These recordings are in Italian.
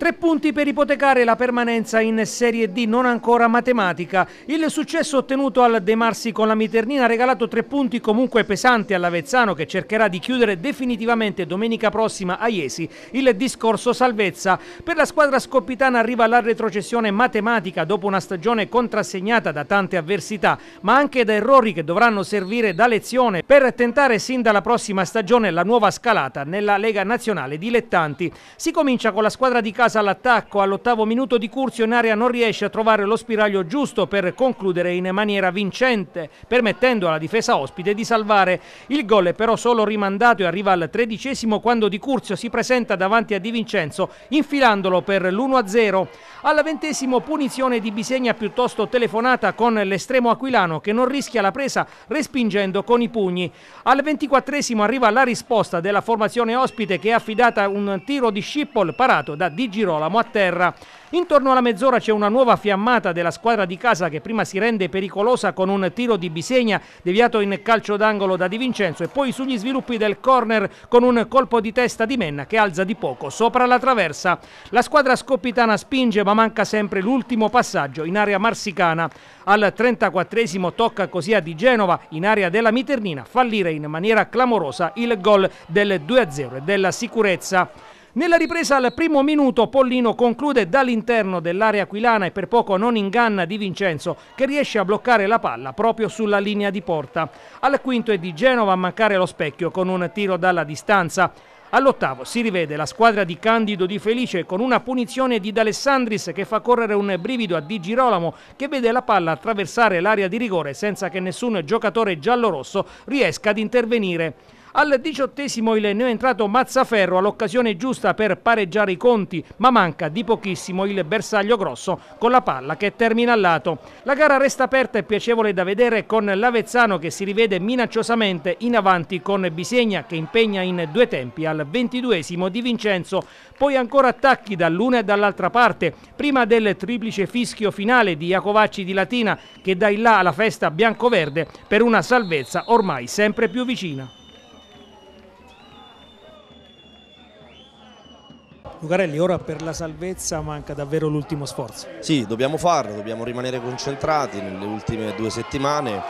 Tre punti per ipotecare la permanenza in Serie D non ancora matematica. Il successo ottenuto al De Marsi con la Miternina ha regalato tre punti comunque pesanti all'Avezzano che cercherà di chiudere definitivamente domenica prossima a Iesi il discorso salvezza. Per la squadra scoppitana arriva la retrocessione matematica dopo una stagione contrassegnata da tante avversità ma anche da errori che dovranno servire da lezione per tentare sin dalla prossima stagione la nuova scalata nella Lega Nazionale Dilettanti. Si comincia con la squadra di casa Basa all'attacco all'ottavo minuto di Curzio in area non riesce a trovare lo spiraglio giusto per concludere in maniera vincente permettendo alla difesa ospite di salvare. Il gol è però solo rimandato e arriva al tredicesimo quando Di Curzio si presenta davanti a Di Vincenzo infilandolo per l'1-0. Al ventesimo punizione di Bisegna piuttosto telefonata con l'estremo aquilano che non rischia la presa respingendo con i pugni. Al ventiquattresimo arriva la risposta della formazione ospite che è affidata un tiro di Scippol parato da Digi Girolamo a terra. Intorno alla mezz'ora c'è una nuova fiammata della squadra di casa che prima si rende pericolosa con un tiro di Bisegna deviato in calcio d'angolo da Di Vincenzo e poi sugli sviluppi del corner con un colpo di testa di Menna che alza di poco sopra la traversa. La squadra scoppitana spinge ma manca sempre l'ultimo passaggio in area marsicana. Al 34 tocca così a Di Genova in area della Miternina fallire in maniera clamorosa il gol del 2-0 e della sicurezza. Nella ripresa al primo minuto Pollino conclude dall'interno dell'area aquilana e per poco non inganna Di Vincenzo che riesce a bloccare la palla proprio sulla linea di porta. Al quinto è di Genova a mancare lo specchio con un tiro dalla distanza. All'ottavo si rivede la squadra di Candido Di Felice con una punizione di D'Alessandris che fa correre un brivido a Di Girolamo che vede la palla attraversare l'area di rigore senza che nessun giocatore giallorosso riesca ad intervenire. Al diciottesimo il neoentrato Mazzaferro ha l'occasione giusta per pareggiare i conti, ma manca di pochissimo il bersaglio grosso con la palla che termina al lato. La gara resta aperta e piacevole da vedere con l'Avezzano che si rivede minacciosamente in avanti con Bisegna che impegna in due tempi al ventiduesimo di Vincenzo. Poi ancora attacchi dall'una e dall'altra parte, prima del triplice fischio finale di Iacovacci di Latina che dà il là alla festa biancoverde per una salvezza ormai sempre più vicina. Lucarelli ora per la salvezza manca davvero l'ultimo sforzo. Sì, dobbiamo farlo, dobbiamo rimanere concentrati nelle ultime due settimane.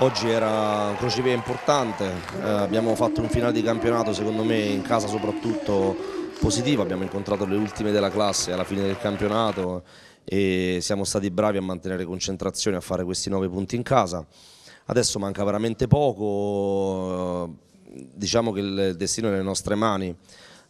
Oggi era un crocevia importante, eh, abbiamo fatto un finale di campionato secondo me in casa soprattutto positivo, abbiamo incontrato le ultime della classe alla fine del campionato e siamo stati bravi a mantenere concentrazione, a fare questi 9 punti in casa. Adesso manca veramente poco, eh, diciamo che il destino è nelle nostre mani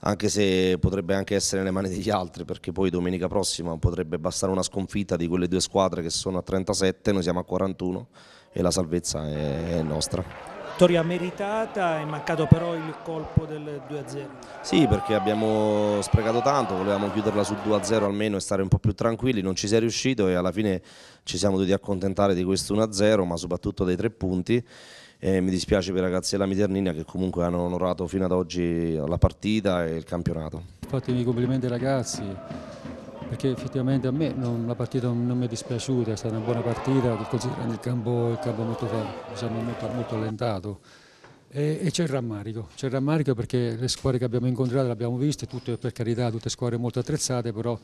anche se potrebbe anche essere nelle mani degli altri, perché poi domenica prossima potrebbe bastare una sconfitta di quelle due squadre che sono a 37, noi siamo a 41 e la salvezza è nostra vittoria meritata, è mancato però il colpo del 2-0. Sì, perché abbiamo sprecato tanto, volevamo chiuderla su 2-0 almeno e stare un po' più tranquilli, non ci si è riuscito e alla fine ci siamo dovuti accontentare di questo 1-0, ma soprattutto dei tre punti. E mi dispiace per i ragazzi della Miternina che comunque hanno onorato fino ad oggi la partita e il campionato. Fatemi complimenti ragazzi, perché effettivamente a me non, la partita non mi è dispiaciuta, è stata una buona partita, considerando il campo, il campo molto, diciamo, molto, molto allentato. E, e c'è il rammarico, c'è il rammarico perché le squadre che abbiamo incontrato le abbiamo viste, tutte per carità, tutte squadre molto attrezzate, però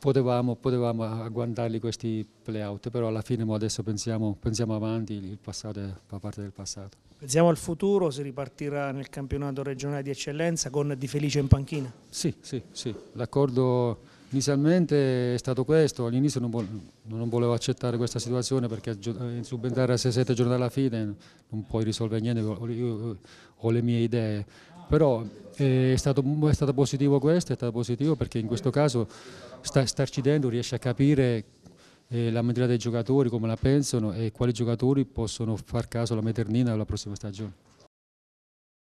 potevamo, potevamo agguantarli questi play-out, però alla fine adesso pensiamo, pensiamo avanti, il passato fa parte del passato. Pensiamo al futuro, si ripartirà nel campionato regionale di eccellenza con Di Felice in panchina? Sì, sì, sì, l'accordo Inizialmente è stato questo, all'inizio non, volevo accettare questa situazione perché eh, subentrare a 6-7 giorni dalla fine non puoi risolvere niente, io ho le mie idee, però eh, è stato, è stato positivo questo, è stato positivo perché in questo caso starci dentro riesce a capire eh, la mentalità dei giocatori, come la pensano e quali giocatori possono far caso alla Meternina la prossima stagione.